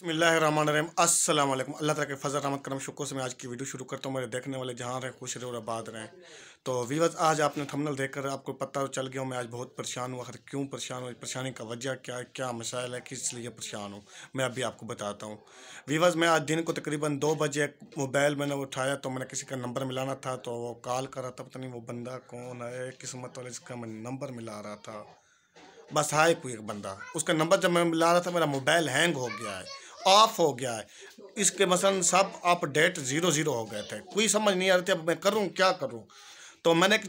अस्सलाम वालेकुम अल्लाह तला के फजल रहमत करम शुक्र से मैं आज की वीडियो शुरू करता हूँ मेरे देखने वाले जहाँ रहें खुश रहे और आबाद रहे तो वीवस आज आपने थंबनेल देखकर आपको पता तो चल गया हूँ मैं आज बहुत परेशान हूँ आखिर क्यों परेशान हूँ परेशानी का वजह क्या है क्या मसाइल है किस लिए परेशान हूँ मैं अभी आपको बताता हूँ वीवस मैं आज दिन को तकरीबन दो बजे मोबाइल मैंने उठाया तो मैंने किसी का नंबर मिलाना था तो वो कॉल कर रहा था पता नहीं वो बंदा कौन है किस्मत वाले जिसका मैं नंबर मिला रहा था बस हाई कोई एक बंदा उसका नंबर जब मैं मिला रहा था मेरा मोबाइल हैंग हो गया है ऑफ हो गया है इसके मसलन सब अपडेट ज़ीरो ज़ीरो हो गए थे कोई समझ नहीं आ रही थी अब मैं करूँ क्या करूँ तो मैंने एक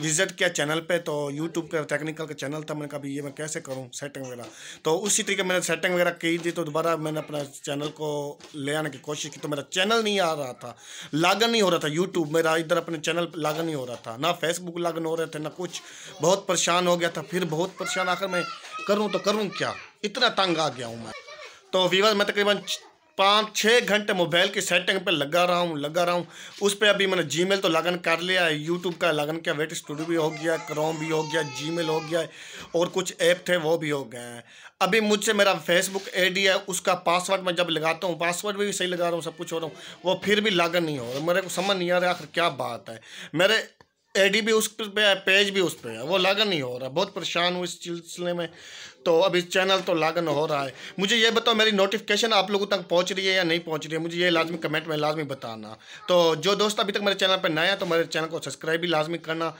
विजिट किया चैनल पे तो यूट्यूब का टेक्निकल का चैनल था मैंने कहा ये मैं कैसे करूँ सेटिंग वगैरह तो उसी तरीके मैंने सेटिंग वगैरह की थी तो दोबारा मैंने अपना चैनल को ले आने की कोशिश की तो मेरा चैनल नहीं आ रहा था लागन नहीं हो रहा था यूट्यूब मेरा इधर अपने चैनल पर लागन नहीं हो रहा था ना फेसबुक लागन हो रहे थे ना कुछ बहुत परेशान हो गया था फिर बहुत परेशान आखिर मैं करूँ तो करूँ क्या इतना तंग आ गया हूँ मैं तो वीवर मैं तकरीबन पाँच छः घंटे मोबाइल की सेटिंग पे लगा रहा हूँ लगा रहा हूँ उस पर अभी मैंने जी तो लगन कर लिया है यूट्यूब का लगन किया वेट स्टूडियो भी हो गया क्रोम भी हो गया जी हो गया और कुछ ऐप थे वो भी हो गए हैं अभी मुझसे मेरा फेसबुक डी है उसका पासवर्ड मैं जब लगाता हूँ पासवर्ड भी सही लगा रहा हूँ सब कुछ हो रहा हूँ वो फिर भी लागन नहीं हो रहा मेरे को समझ नहीं आ रहा आखिर क्या बात है मेरे एडी भी उस पे है पेज भी उस पे है वो लागन नहीं हो रहा है बहुत परेशान हूँ इस सिलसिले में तो अब इस चैनल तो लागन हो रहा है मुझे ये बताओ मेरी नोटिफिकेशन आप लोगों तक पहुँच रही है या नहीं पहुँच रही है मुझे ये लाजमी कमेंट में लाजमी बताना तो जो दोस्त अभी तक मेरे चैनल पर नया है तो मेरे चैनल को सब्सक्राइब भी लाजमी करना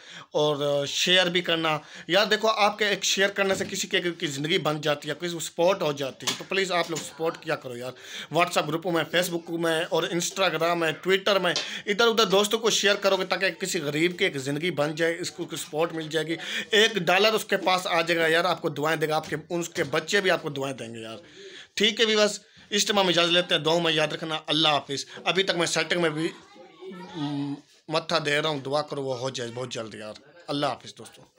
और शेयर भी करना यार देखो आपके एक शेयर करने से किसी के की ज़िंदगी बन जाती है किसी सपोर्ट हो जाती है तो प्लीज़ आप लोग सपोर्ट किया करो यार व्हाट्सअप ग्रुपों में फेसबुक में और इंस्टाग्राम है ट्विटर में इधर उधर दोस्तों को शेयर करोगे ताकि किसी गरीब के एक ज़िंदगी बन जाए इसको कुछ सपोर्ट मिल जाएगी एक डॉलर उसके पास आ जाएगा यार आपको दुआएं देगा आपके उसके बच्चे भी आपको दुआएं देंगे यार ठीक है भी बस इस टाइम हम इजाज़त लेते हैं दो में याद रखना अल्लाह हाफिज़ अभी तक मैं सेटिंग में भी मत्था दे रहा हूँ दुआ करो वो हो जाए बहुत जल्द यार अल्लाह हाफिज़ दोस्तों